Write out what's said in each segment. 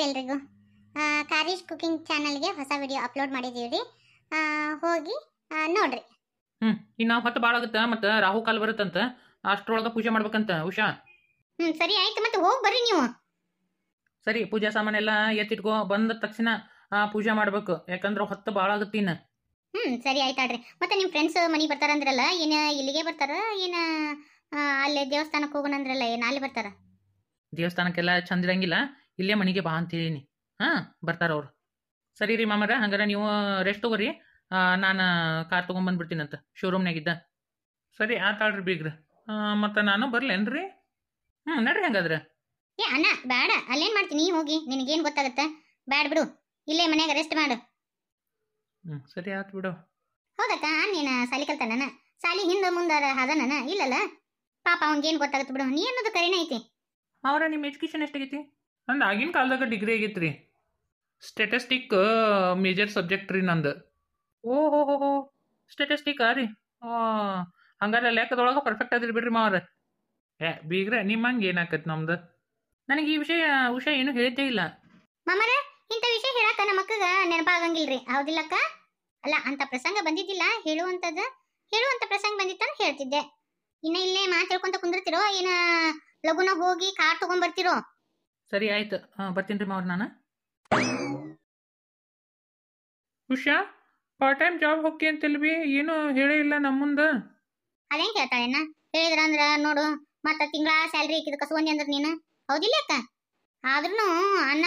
ನಮಸ್ತೆ ಎಲ್ರಿಗೂ ಕಾರಿಶ್ ಕುಕಿಂಗ್ ಚಾನಲ್ಗೆ ಹೊಸ ವಿಡಿಯೋ ಅಪ್ಲೋಡ್ ಮಾಡಿದೀವಿ ರೀ ಹೋಗಿ ನೋಡ್ರಿ ಹ್ಮ್ ಇನ್ನ ಹೊತ್ತು ಬಾಳ ಆಗುತ್ತೆ ಮತ್ತೆ ರಾಹು ಕಾಲ ಬರುತ್ತಂತ ಅಷ್ಟರೊಳಗೆ ಪೂಜೆ ಮಾಡ್ಬೇಕಂತ ಉಷಾ ಹ್ಮ್ ಸರಿ ಆಯ್ತು ಮತ್ತೆ ಹೋಗಿ ಬರ್ರಿ ನೀವು ಸರಿ ಪೂಜಾ ಎಲ್ಲಾ ಎತ್ತಿಟ್ಕೋ ಬಂದ ತಕ್ಷಣ ಪೂಜೆ ಮಾಡ್ಬೇಕು ಯಾಕಂದ್ರೆ ಹೊತ್ತು ಬಾಳ ಆಗುತ್ತೆ ಇನ್ನ ಹ್ಮ್ ಸರಿ ಆಯ್ತಾಡ್ರಿ ಮತ್ತೆ ನಿಮ್ ಫ್ರೆಂಡ್ಸ್ ಬರ್ತಾರ ಅಂದ್ರಲ್ಲ ಏನ ಇಲ್ಲಿಗೆ ಬರ್ತಾರ ಏನ ಅಲ್ಲೇ ದೇವಸ್ಥಾನಕ್ಕೆ ಹೋಗೋಣ ಅಂದ್ರಲ್ಲ ಏನ ಅಲ್ಲಿ ಬರ್ತಾರ ದೇವಸ್ಥಾನಕ್ಕೆಲ್ಲ ಚಂದ ಇಲ್ಲೇ ಮನೆಗೆ ಬಾ ಅಂತ ಹಾಂ ಬರ್ತಾರೆ ಅವ್ರು ಸರಿ ರೀ ಮಾಮರ ಹಂಗಾರೆ ನೀವು ರೆಸ್ಟ್ ತಗೋರಿ ನಾನು ಕಾರ್ ಅಂತ ತೊಗೊಂಬಂದ್ಬಿಡ್ತೀನಂತ ಶೋರೂಮ್ನಾಗಿದ್ದ ಸರಿ ಆ ತಾಳ್ರಿ ಬೀಗ್ರ ಮತ್ತೆ ನಾನು ರೀ ಹ್ಞೂ ನಡ್ರಿ ಹಂಗಾದ್ರೆ ಏ ಅಣ್ಣ ಬೇಡ ಅಲ್ಲೇನು ಮಾಡ್ತೀನಿ ಹೋಗಿ ನಿನಗೇನು ಗೊತ್ತಾಗತ್ತೆ ಬ್ಯಾಡ ಬಿಡು ಇಲ್ಲೇ ಮನೆಯಾಗ ರೆಸ್ಟ್ ಮಾಡು ಹ್ಞೂ ಸರಿ ಆಯ್ತು ಬಿಡು ಹೌದಕ್ಕ ನೀನು ಸಾಲಿ ಕಲ್ತಾನ ಸಾಲಿ ಹಿಂದೆ ಮುಂದೆ ಹದನ ಇಲ್ಲಲ್ಲ ಪಾಪ ಅವ್ನಿಗೇನು ಗೊತ್ತಾಗುತ್ತೆ ಬಿಡು ನೀ ಅನ್ನೋದು ಕರೆನೇ ಐತಿ ಅವರ ನಿಮ್ಮ ಎಜುಕೇಶನ್ ಎಷ್ಟಾಗೈತಿ ನಂದು ಆಗಿನ ಕಾಲದಾಗ ಡಿಗ್ರಿ ಆಗಿತ್ತು ರೀ ಮೇಜರ್ ಸಬ್ಜೆಕ್ಟ್ ರೀ ನಂದು ಓ ಹೋ ಹೋ ಹೋ ಸ್ಟೆಟಿಸ್ಟಿಕ್ ರೀ ಹಂಗಾರೆ ಲೆಕ್ಕದೊಳಗೆ ಪರ್ಫೆಕ್ಟ್ ಆದ್ರಿ ಬಿಡ್ರಿ ಮಾವ್ರ ಏ ಬೀಗ್ರೆ ನಿಮ್ಮ ಹಂಗೆ ಏನಾಕತ್ ನಮ್ದು ನನಗೆ ಈ ವಿಷಯ ವಿಷಯ ಏನು ಹೇಳಿದ್ದೇ ಇಲ್ಲ ಮಾಮರ ಇಂಥ ವಿಷಯ ಹೇಳಕ್ಕ ನಮ್ಮ ಅಕ್ಕಗ ನೆನಪಾಗಂಗಿಲ್ರಿ ಹೌದಿಲ್ಲಕ್ಕ ಅಲ್ಲ ಅಂತ ಪ್ರಸಂಗ ಬಂದಿದ್ದಿಲ್ಲ ಹೇಳುವಂತದ ಹೇಳುವಂತ ಪ್ರಸಂಗ ಬಂದಿತ್ತಂತ ಹೇಳ್ತಿದ್ದೆ ಇನ್ನ ಇಲ್ಲೇ ಮಾತಾಡ್ಕೊಂತ ಕುಂದಿರ್ತಿರೋ ಏನ ಲಗುನ ಹೋಗಿ ಕಾರ್ ತಗೊಂಡ್ಬರ್ತಿರೋ ಸರಿ ಆಯ್ತು ಬರ್ತೀನಿ ರೀ ಮಾವ್ರ ನಾನು ಉಷಾ ಪಾರ್ಟ್ ಟೈಮ್ ಜಾಬ್ ಹೋಗಿ ಅಂತಿಲ್ ಬಿ ಏನು ಹೇಳೇ ಇಲ್ಲ ನಮ್ಮ ಮುಂದೆ ಅದೇನ್ ಕೇಳ್ತಾಳೆ ಹೇಳಿದ್ರ ಅಂದ್ರ ನೋಡು ಮತ್ತ ತಿಂಗಳ ಸ್ಯಾಲ್ರಿ ಇಕ್ಕಿದ ಕಸ್ಕೊಂಡಿ ಅಂದ್ರ ನೀನು ಹೌದಿಲ್ಲ ಅಕ್ಕ ಆದ್ರೂ ಅಣ್ಣ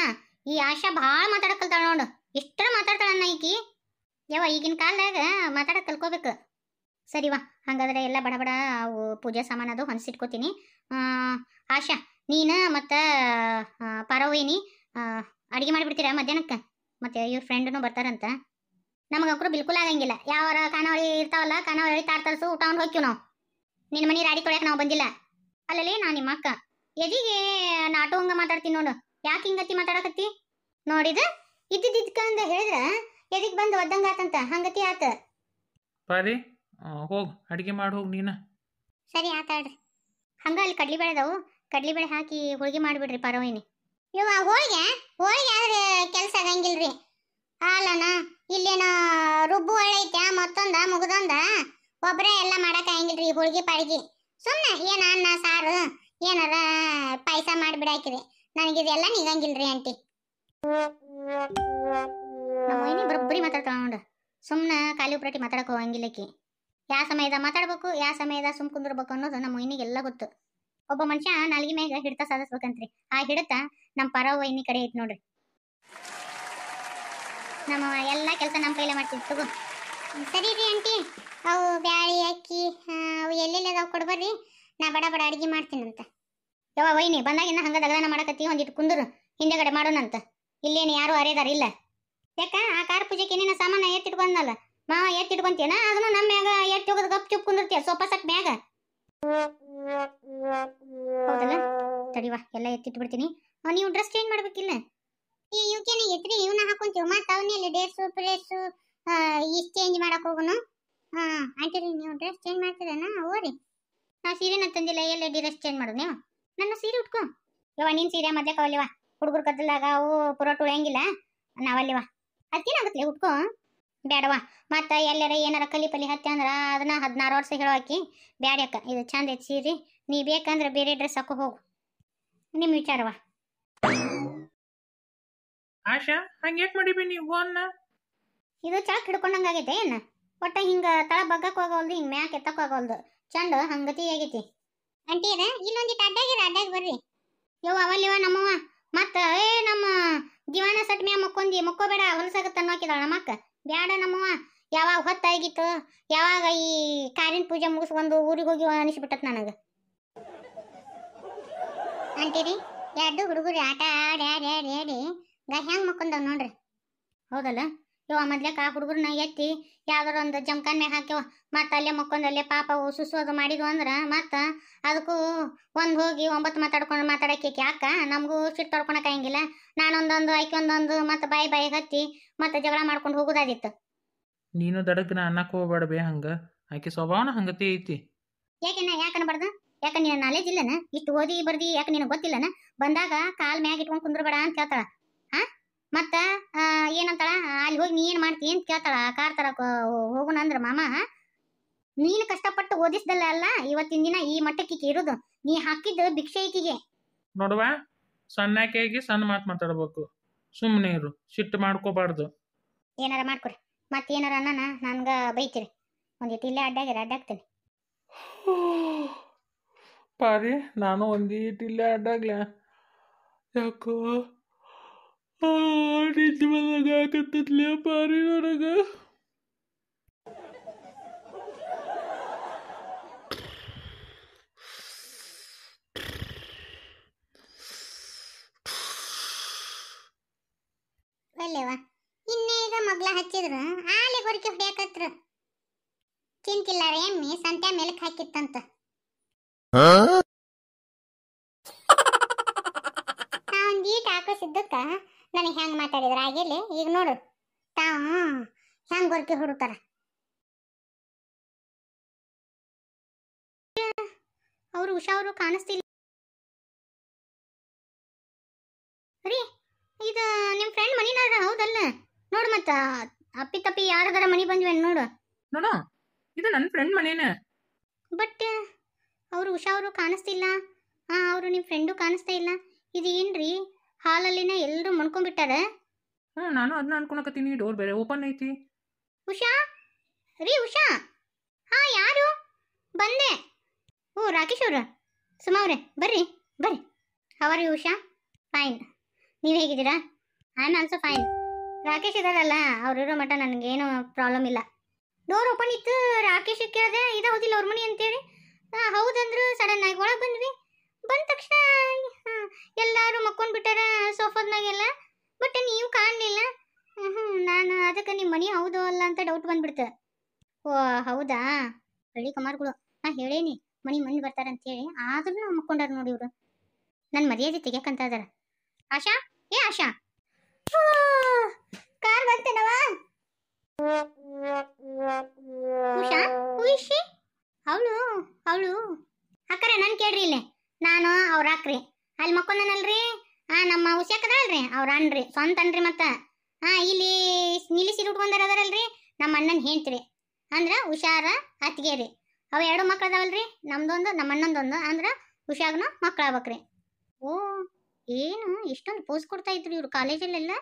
ಈ ಆಶಾ ಭಾಳ ಮಾತಾಡಕಲ್ತಾಳ ನೋಡು ಎಷ್ಟರ ಮಾತಾಡ್ತಾಳ ಅಣ್ಣ ಈಕಿ ಯಾವ ಈಗಿನ ಕಾಲದಾಗ ಮಾತಾಡಕ್ ಕಲ್ಕೋಬೇಕು ಸರಿವಾ ವಾ ಹಂಗಾದ್ರೆ ಎಲ್ಲ ಬಡ ಬಡ ಅವು ಪೂಜೆ ಸಾಮಾನದು ಹೊಂದಿಸಿಟ್ಕೋತೀನಿ ಆಶಾ ನೀನು ಮತ್ತು ಪಾರವೇನಿ ಅಡಿಗೆ ಮಾಡಿಬಿಡ್ತೀರಾ ಮಧ್ಯಾಹ್ನಕ್ಕೆ ಮತ್ತು ಇವ್ರ ಫ್ರೆಂಡ್ನು ಬರ್ತಾರಂತ ನಮಗೆ ಅಂಕರು ಬಿಲ್ಕುಲ್ ಆಗಂಗಿಲ್ಲ ಯಾವ ಕಾನಾವಳಿ ಇರ್ತಾವಲ್ಲ ಕಾನಾವಳಿ ತಾಡ್ ತರಿಸು ಊಟ ಉಂಡು ಹೋಗ್ತೀವಿ ನಾವು ನಿನ್ನ ಮನೆ ರಾಡಿ ತೊಳ್ಯಕ್ಕೆ ನಾವು ಬಂದಿಲ್ಲ ಅಲ್ಲಲ್ಲಿ ನಾನು ನಿಮ್ಮ ಅಕ್ಕ ಎದಿಗೆ ನಾಟು ಹಂಗೆ ಮಾತಾಡ್ತೀನಿ ನೋಡು ಯಾಕೆ ಹಿಂಗತಿ ಮಾತಾಡಕತ್ತಿ ನೋಡಿದ ಇದ್ದಿದ್ದಕ್ಕಂದ ಹೇಳಿದ್ರ ಎದಿಗೆ ಬಂದು ಒದ್ದಂಗೆ ಆತಂತ ಹಂಗತಿ ಆತ ಪಾರಿ ಹೋಗು ಅಡಿಗೆ ಮಾಡಿ ಹೋಗ ನೀನ ಸರಿ ಆತಾಡ್ರಿ ಹಂಗ ಅಲ್ಲಿ ಕಡ್ಲಿ ಬೆಳೆದವು ಕಡ್ಲಿಬೇಳೆ ಹಾಕಿ ಹೋಳಿಗೆ ಮಾಡಿಬಿಡ್ರಿ ಪರವಾಗಿನಿ ಇವ ಹೋಳಿಗೆ ಹೋಳಿಗೆ ಆದ್ರೆ ಕೆಲಸ ಆಗಂಗಿಲ್ರಿ ಅಲ್ಲಣ್ಣ ಇಲ್ಲೇನ ರುಬ್ಬು ಐತೆ ಮತ್ತೊಂದ ಮುಗದೊಂದ ಒಬ್ಬರೇ ಎಲ್ಲ ಮಾಡಕ್ಕಾಗಂಗಿಲ್ರಿ ಹೋಳಿಗೆ ಪಾಳಿಗೆ ಸುಮ್ಮನೆ ಏನ ಅನ್ನ ಸಾರು ಏನಾರ ಪಾಯಸ ಮಾಡಿಬಿಡಾಕಿದೆ ಇದೆಲ್ಲ ನಿಗಂಗಿಲ್ರಿ ಆಂಟಿ ನಮ್ಮ ಮಾತಾಡ ಮಾತಾಡ್ತಾಳ ನೋಡ ಸುಮ್ಮನೆ ಖಾಲಿ ಮಾತಾಡಕ ಮಾತಾಡಕ್ಕೆ ಯಾವ ಸಮಯದ ಮಾತಾಡ್ಬೇಕು ಯಾವ ಸಮಯದ ಸುಮ್ ಕುಂದಿರ್ಬೇಕು ಅನ್ನೋದು ನಮ್ಮ ಮೊಯ್ನಿಗೆಲ್ಲ ಗೊತ್ತು ಒಬ್ಬ ಮನುಷ್ಯ ನಾಲ್ಗಿ ಮ್ಯಾಗ ಹಿಡಿತ ಸಾಧಿಸ್ಬೇಕಂತ್ರಿ ಆ ಹಿಡಿತ ನಮ್ಮ ಪರವ ವೈನಿ ಕಡೆ ಐತಿ ನೋಡ್ರಿ ನಮ್ಮ ಎಲ್ಲಾ ಕೆಲಸ ನಮ್ಮ ಕೈಲೇ ಮಾಡ್ತೀವಿ ತಗೋ ಸರಿ ರೀ ಆಂಟಿ ಅವು ಬ್ಯಾಳಿ ಅಕ್ಕಿ ಅವು ಎಲ್ಲೆಲ್ಲಿ ಅದಾವ ಕೊಡ್ಬರ್ರಿ ನಾ ಬಡ ಬಡ ಅಡಿಗೆ ಮಾಡ್ತೀನಂತ ಯವ್ವ ವೈನಿ ಬಂದಾಗ ಇನ್ನ ಹಂಗ ದಗದಾನ ಮಾಡಕತ್ತಿ ಒಂದಿಟ್ಟು ಕುಂದ್ರು ಹಿಂದೆಗಡೆ ಮಾಡೋಣಂತ ಇಲ್ಲೇನು ಯಾರು ಅರೇದಾರ ಇಲ್ಲ ಯಾಕ ಆ ಕಾರ್ ಪೂಜೆಗೆ ಏನೇನ ಸಾಮಾನ ಬಂದಲ್ಲ ಮಾವ ಎತ್ತಿಟ್ಕೊಂತೀನ ಅದನ್ನು ನಮ್ಮ ಮ್ಯಾಗ ಎತ್ತಿ ಹೋಗೋದು ಗಪ್ ಚುಪ್ ಕುಂದಿರ್ತೀಯ ಸೋಫಾ ಸಟ್ ಮ್ಯಾಗ ಹೌದಲ್ಲ ತಡಿವಾ ಎಲ್ಲ ಎತ್ತಿಟ್ಬಿಡ್ತೀನಿ ನೀವು ಡ್ರೆಸ್ ಚೇಂಜ್ ಮಾಡ್ಬೇಕಿಲ್ಲ ಈ ಇವಕ್ಕೇನೆ ಎತ್ರಿ ಇವನ ಹಾಕೊಂತೀವಿ ಮತ್ತೆ ಅವನಲ್ಲಿ ಡೇಟ್ಸು ಪ್ಲೇಟ್ಸು ಇಷ್ಟು ಚೇಂಜ್ ಮಾಡಕ್ಕೆ ಹೋಗೋನು ಹಾ ಆಂಟಿ ರೀ ನೀವು ಡ್ರೆಸ್ ಚೇಂಜ್ ಮಾಡ್ತೀರನ ಓರಿ ನಾವು ಸೀರೆನ ತಂದಿಲ್ಲ ಎಲ್ಲ ಡ್ರೆಸ್ ಚೇಂಜ್ ಮಾಡೋದು ನೀವು ನನ್ನ ಸೀರೆ ಉಟ್ಕೊ ಯವ್ವ ನಿನ್ ಸೀರೆ ಮೊದಲೇ ಕವಲಿವ ಹುಡುಗರು ಕದ್ದಲಾಗ ಅವು ಪುರೋಟ ಉಳಿಯಂಗಿಲ್ಲ ನಾವಲ್ಲಿವ ಅದಕ್ಕೇನಾಗುತ್ತೆ ಉಟ್ಕೋ ಬೇಡವಾ ಮತ್ತು ಎಲ್ಲರ ಏನಾರ ಕಲಿ ಪಲಿ ಹತ್ತಿ ಅಂದ್ರೆ ಅದನ್ನ ಹದಿನಾರು ವರ್ಷ ಹೇಳೋಕಿ ಬ್ಯಾಡ್ಯಕ್ಕ ಇದು ಚಂದ ಐತಿ ಸೀರೆ ನೀ ಬೇಕಂದ್ರೆ ಬೇರೆ ಡ್ರೆಸ್ ಹಾಕೋ ಹೋಗು ನಿಮ್ಮ ವಿಚಾರವಾ ಆಶಾ ಹಂಗ್ಯಾಕೆ ಮಾಡಿಬಿ ನೀವು ಗೋನ್ನ ಇದು ಚಳಕ್ ಹಿಡ್ಕೊಂಡಂಗ ಆಗೈತೆ ಏನು ಒಟ್ಟ ಹಿಂಗೆ ತಳ ಬಗ್ಗಕ್ಕೆ ಹೋಗೋಲ್ದು ಹಿಂಗೆ ಮ್ಯಾಕ್ ಎತ್ತಕ್ಕೆ ಹೋಗೋಲ್ದು ಚಂದ ಹಂಗತಿ ಆಗೈತಿ ಅಂಟಿ ಅದ ಇಲ್ಲೊಂದಿ ಅಡ್ಡಾಗಿರ ಅಡ್ಡಾಗಿ ಬರ್ರಿ ಯೋ ಅವಲ್ಲಿವ ನಮ್ಮವ್ವ ಮತ್ತೆ ಏ ನಮ್ಮ ದಿವಾನ ಸಟ್ ಮ್ಯಾ ಮಕ್ಕೊಂದಿ ಮಕ್ಕೋಬೇಡ ಹೊಲಸಾಗತ್ತ ಹಾಕಿದಾಳ ನಮ್ಮಕ್ಕ ಬ್ಯಾಡ ನಮ್ಮವ್ವ ಯಾವಾಗ ಹೊತ್ತಾಗಿತ್ತು ಯಾವಾಗ ಈ ಕಾರಿನ ಪೂಜೆ ಮುಗಿಸ್ಕೊಂಡು ಊರಿಗೆ ಹೋಗಿ ಅನಿಸ್ಬಿಟ್ಟತ್ ನನಗೆ ಅಂತೀರಿ ಎರಡು ಹುಡುಗರು ಆಟ ಆಡಿ ಆಡಿ ಆಡಿ ಆಡಿ ಗ ಹೆಂಗೆ ಮಕ್ಕೊಂಡವ್ ನೋಡ್ರಿ ಹೌದಲ್ಲ ಇವ ಮೊದ್ಲಕ್ಕೆ ಆ ಹುಡುಗರನ್ನ ಎತ್ತಿ ಯಾವ್ದಾರ ಒಂದು ಜಮಖಾನ್ ಮ್ಯಾಗ ಹಾಕ್ಯವ ಮತ್ತೆ ಅಲ್ಲೇ ಮಕ್ಕೊಂದಲ್ಲೇ ಪಾಪ ಅದು ಮಾಡಿದ್ವು ಅಂದ್ರ ಮತ್ತೆ ಅದಕ್ಕೂ ಒಂದು ಹೋಗಿ ಒಂಬತ್ತು ಮಾತಾಡ್ಕೊಂಡು ಮಾತಾಡಕ್ಕೆ ಯಾಕ ನಮಗೂ ಸಿಟ್ಟು ತೊಡ್ಕೊಳಕಾಗಿಲ್ಲ ನಾನೊಂದೊಂದು ಆಯ್ಕೆ ಒಂದೊಂದು ಮತ್ತೆ ಬಾಯಿ ಬಾಯಿ ಹತ್ತಿ ಮತ್ತೆ ಜಗಳ ಮಾಡ್ಕೊಂಡು ಹೋಗೋದಾದಿತ್ತು ನೀನು ದಡಗ್ನ ಅನ್ನಕ್ಕೆ ಹೋಗ್ಬೇಡ ಬೇ ಹಂಗ ಆಕೆ ಸ್ವಭಾವನ ಹಂಗತಿ ಐತಿ ಯಾಕೆನ ಬಡ್ದ ಯಾಕ ನಿನ್ನ ನಾಲೆಜ್ ಇಲ್ಲನ ಇಷ್ಟು ಓದಿ ಬರ್ದಿ ಯಾಕೆ ನಿನಗೆ ಗೊತ್ತಿಲ್ಲನ ಬಂದಾಗ ಕಾಲ್ ಮ್ಯಾಗ ಇಟ್ಕೊಂಡು ಕುಂದ್ರಬೇಡ ಅಂತ ಹೇಳ್ತಾಳ ಹಾ ಮತ್ತ ಏನಂತಾಳ ಅಲ್ಲಿ ಹೋಗಿ ನೀ ಏನು ಮಾಡ್ತಿ ಅಂತ ಕೇಳ್ತಾಳ ಕಾರ್ ತರ ಹೋಗೋಣ ಅಂದ್ರ ಮಾಮ ನೀನು ಕಷ್ಟಪಟ್ಟು ಓದಿಸ್ದಲ್ಲ ಅಲ್ಲ ಇವತ್ತಿನ ದಿನ ಈ ಮಟ್ಟಕ್ಕೆ ಇರೋದು ನೀ ಹಾಕಿದ್ದು ಭಿಕ್ಷೆ ಈಕಿಗೆ ನೋಡುವ ಸಣ್ಣಾಕೆಗೆ ಸಣ್ಣ ಮಾತು ಮಾತಾಡ್ಬೇಕು ಸುಮ್ಮನೆ ಇರು ಸಿಟ್ಟು ಮಾಡ್ಕೋಬಾರ್ದು ಏನಾರ ಮಾಡ್ಕೊರಿ ಏನಾರ ಅನ್ನ ನನ್ಗ ಬೈತಿರಿ ಒಂದಿಟ್ಟು ಇಲ್ಲೇ ಅಡ್ಡಾಗಿರ ಅಡ್ಡಾಗ್ತೀನಿ ಪಾರಿ ನಾನು ಒಂದಿಟ್ಟು ಇಲ್ಲೇ ಅಡ್ಡಾಗ್ಲ ಯಾಕೋ ನಿಜವಾದಾಗ ಮಗ್ಲ ಹಚ್ಚಿದ್ರ ಆಲಿ ಕೊರಕೆ ಬೇಕತ್ರ ಚಿಂತಿಲ್ಲ ಎಮ್ಮಿ ಸಂತೆ ಮೇಲಕ್ಕೆ ಹಾಕಿತ್ತಂತ ನಾವೊಂದು ನನಗೆ ಹೆಂಗೆ ಮಾತಾಡಿದ್ರು ಆಗಿಲ್ಲ ಈಗ ನೋಡು ತಾವು ಹೆಂಗೆ ಗೊರ್ಕಿ ಹುಡುಕ್ತಾರ ಅವರು ಹುಷಾರು ಕಾಣಿಸ್ತಿಲ್ಲ ರೀ ಇದು ನಿಮ್ಮ ಫ್ರೆಂಡ್ ಮನಿನಾರ ಹೌದಲ್ಲ ನೋಡು ಮತ್ತ ಅಪ್ಪಿ ತಪ್ಪಿ ಯಾರದಾರ ಮನಿ ಬಂದ್ವಿ ನೋಡು ನೋಡು ಇದು ನನ್ನ ಫ್ರೆಂಡ್ ಮನೇನ ಬಟ್ ಅವರು ಹುಷಾರು ಕಾಣಿಸ್ತಿಲ್ಲ ಹಾಂ ಅವರು ನಿಮ್ಮ ಫ್ರೆಂಡು ಕಾಣಿಸ್ತಾ ಇಲ್ಲ ಇದು ಏನ್ರಿ ಹಾಲಲ್ಲಿನ ಎಲ್ಲರೂ ಮುನ್ಕೊಂಡ್ಬಿಟ್ಟಾರ ಹ್ಞೂ ನಾನು ಅದನ್ನ ಅನ್ಕೊಳಕತ್ತೀನಿ ಡೋರ್ ಬೇರೆ ಓಪನ್ ಐತಿ ಉಷಾ ರೀ ಉಷಾ ಹಾ ಯಾರು ಬಂದೆ ಓ ರಾಕೇಶ್ ಅವ್ರ ಸುಮಾ ಬರ್ರಿ ಬರ್ರಿ ಅವರ್ ಯು ಉಷಾ ಫೈನ್ ನೀವು ಹೇಗಿದ್ದೀರಾ I am also fine Rakesh ಇದಾರಲ್ಲ ಅವ್ರಿರೋ ಮಟ್ಟ ನನಗೇನು ಪ್ರಾಬ್ಲಮ್ ಇಲ್ಲ ಡೋರ್ ಓಪನ್ ಇತ್ತು ರಾಕೇಶ್ ಕೇಳಿದೆ ಇದಾವುದಿಲ್ಲ ಅವ್ರ ಮನೆ ಅಂತೇಳಿ ಹೌದಂದ್ರು ಸಡನ್ ಆಗಿ ಒಳಗೆ ಬಂದ್ವಿ ಬಂದ ತಕ್ಷಣ ಎಲ್ಲರೂ ಮಕ್ಕೊಂಡ್ಬಿಟ್ಟಾರ ಮ್ಯಾಗೆಲ್ಲ ಬಟ್ ನೀವು ಕಾಣಲಿಲ್ಲ ನಾನು ಅದಕ್ಕೆ ನಿಮ್ಮ ಮನೆ ಹೌದು ಅಲ್ಲ ಅಂತ ಡೌಟ್ ಬಂದ್ಬಿಡ್ತು ಓ ಹೌದಾ ಹಳ್ಳಿ ಕಮಾರ್ಗಳು ಹಾಂ ಹೇಳೇನಿ ಮನೆ ಮಂದಿ ಹೇಳಿ ಆದ್ರೂ ಮಕ್ಕೊಂಡಾರ ನೋಡಿ ಇವರು ನನ್ನ ಮರ್ಯಾದೆ ತೆಗಿಯಕಂತ ಅದಾರ ಆಶಾ ಏ ಆಶಾ ಕಾರ್ ಬಂತೇನವಾ ಸಾಕ್ರಿ ಅಲ್ಲಿ ಮಕ್ಕೊಂಡನಲ್ರಿ ಹಾ ನಮ್ಮ ಹುಷಾಕದಲ್ರಿ ಅವ್ರ ಅಣ್ರಿ ಸ್ವಂತ ಅನ್ರಿ ಮತ್ತ ಹಾ ಇಲ್ಲಿ ನೀಲಿ ಸೀರೆ ಉಟ್ಕೊಂಡಾರ ಅದರಲ್ರಿ ನಮ್ಮ ಅಣ್ಣನ ಹೆಂಡ್ತಿ ಅಂದ್ರ ಹುಷಾರ ಅತ್ತಿಗೆ ರೀ ಅವ ಎರಡು ಮಕ್ಳು ಅದಾವಲ್ರಿ ನಮ್ದೊಂದು ನಮ್ಮ ಅಣ್ಣಂದೊಂದು ಅಂದ್ರ ಹುಷಾಗನು ಮಕ್ಳು ಆಗ್ಬೇಕ್ರಿ ಓ ಏನು ಇಷ್ಟೊಂದು ಪೋಸ್ ಕೊಡ್ತಾ ಇದ್ರು ಇವ್ರು ಕಾಲೇಜಲ್ಲೆಲ್ಲ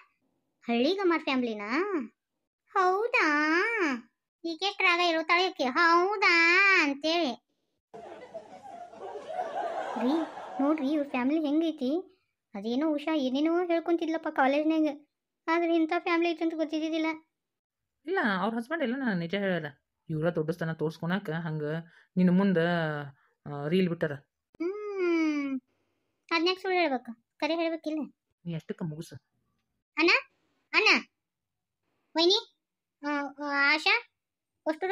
ಹಳ್ಳಿಗಮಾರ್ ಫ್ಯಾಮ್ಲಿನಾ ಹೌದಾ ಈಗ ರಾಗ ಇರೋ ತಳಿಯೋಕೆ ಹೌದಾ ಅಂತೇಳಿ ರೀ ನೋಡ್ರಿ ಇವ್ರ ಫ್ಯಾಮ್ಲಿ ಹೆಂಗೈತಿ ಅದೇನೋ ಉಷಾ ಏನೇನೋ ಹೇಳ್ಕೊಂತಿದ್ಲಪ್ಪ ಕಾಲೇಜ್ನಾಗ ಆದ್ರೆ ಇಂಥ ಫ್ಯಾಮಿಲಿ ಐತಿ ಅಂತ ಗೊತ್ತಿದ್ದಿದ್ದಿಲ್ಲ ಇಲ್ಲ ಅವ್ರ ಹಸ್ಬೆಂಡ್ ಇಲ್ಲ ನಾನು ನಿಜ ಹೇಳಲ್ಲ ಇವರ ದೊಡ್ಡಸ್ತನ ತೋರ್ಸ್ಕೊಳಕ ಹಂಗೆ ನಿನ್ನ ಮುಂದೆ ರೀಲ್ ಬಿಟ್ಟಾರ ಹ್ಞೂ ಅದ್ನ್ಯಾಕ ಸುಳ್ಳು ಹೇಳ್ಬೇಕು ಕರೆ ಹೇಳ್ಬೇಕಿಲ್ಲ ನೀ ಎಷ್ಟಕ್ಕೆ ಮುಗಿಸು ಅಣ್ಣ ಅಣ್ಣ ವೈನಿ ಆ, ಆಶಾ ಅಷ್ಟು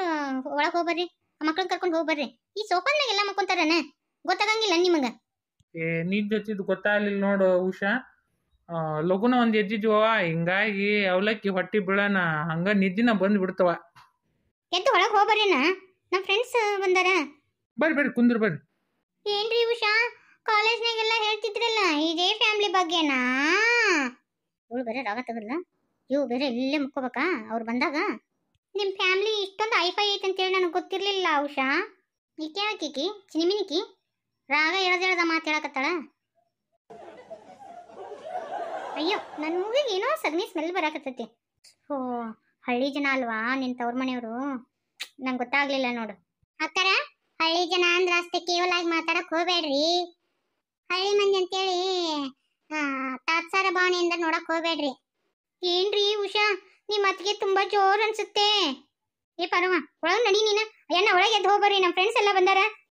ಒಳಗೆ ಹೋಗ್ಬರ್ರಿ ಮಕ್ಳನ್ನ ಕರ್ಕೊಂಡು ಹೋಗ್ಬರ್ರಿ ಈ ಸೋಫಾನ್ಯಾಗ ಎಲ್ಲ ಮಕ್ಕೊಂತಾರನ ಗೊತ್ತಾಗಂಗಿಲ್ಲ ನಿಮಗೆ ಏ ನಿಜ ಗೊತ್ತಾಗ್ಲಿಲ್ಲ ನೋಡು ಉಷಾ ಲಗುನ ಒಂದು ಎಜ್ಜಿಜ್ವ ಹಿಂಗಾಗಿ ಅವಲಕ್ಕಿ ಹೊಟ್ಟಿ ಬೀಳನ ಹಂಗ ನಿದ್ದಿನ ಬಂದು ಬಿಡ್ತವ ಎದ್ದು ಒಳಗೆ ಹೋಗ್ಬರೇನ ನಮ್ಮ ಫ್ರೆಂಡ್ಸ್ ಬಂದಾರ ಬರ್ರಿ ಬರ್ರಿ ಕುಂದ್ರ ಬರ್ರಿ ಏನ್ರಿ ಉಷಾ ಕಾಲೇಜ್ನಾಗೆಲ್ಲ ಹೇಳ್ತಿದ್ರಲ್ಲ ಇದೇ ಫ್ಯಾಮಿಲಿ ಬಗ್ಗೆನಾ ಇವಳು ಬೇರೆ ರಾಗ ತಗಲ್ಲ ಇವು ಬೇರೆ ಇಲ್ಲೇ ಮುಕ್ಕೋಬೇಕಾ ಅವ್ರು ಬಂದಾಗ ನಿಮ್ಮ ಫ್ಯಾಮಿಲಿ ಇಷ್ಟೊಂದು ಐಫೈ ಐತೆ ಅಂತ ಹೇಳಿ ನನಗೆ ಗೊತ್ತಿರಲಿಲ್ಲ ಉಷಾ ಈಕೆ ಹಾಕಿಕಿ ಚಿನಿಮಿನಿಕಿ ರಾಗ ಹೇಳ್ದ ಹೇಳ್ದ ಅಯ್ಯೋ ನನ್ನ ಮೂಗಿಗೆ ಏನೋ ಸಗಣಿ ಸ್ಮೆಲ್ ಬರಕತ್ತೈತಿ ಹೋ ಹಳ್ಳಿ ಜನ ಅಲ್ವಾ ನಿನ್ ತವ್ರ ಮನೆಯವರು ನಂಗೆ ಗೊತ್ತಾಗ್ಲಿಲ್ಲ ನೋಡು ಅಕ್ಕರ ಹಳ್ಳಿ ಜನ ಅಂದ್ರೆ ಅಷ್ಟೇ ಕೇವಲ ಆಗಿ ಮಾತಾಡಕ್ ಹೋಗ್ಬೇಡ್ರಿ ಹಳ್ಳಿ ಮಂದಿ ಅಂತೇಳಿ ತಾತ್ಸಾರ ಭಾವನೆಯಿಂದ ನೋಡಕ್ ಹೋಗ್ಬೇಡ್ರಿ ಏನ್ರಿ ಉಷಾ ನಿಮ್ಮ ಅತ್ತಿಗೆ ತುಂಬಾ ಜೋರ್ ಅನ್ಸುತ್ತೆ ಏ ಪರವ ಒಳಗ್ ನಡಿ ನೀನ ಅಯ್ಯಣ್ಣ ಒಳಗೆ ಎದ್ದು ಹೋಗ್ಬರ್ರಿ ನಮ್ಮ ಫ್ರೆಂಡ್ಸ್ ಎಲ್ಲ ಬಂದಾರ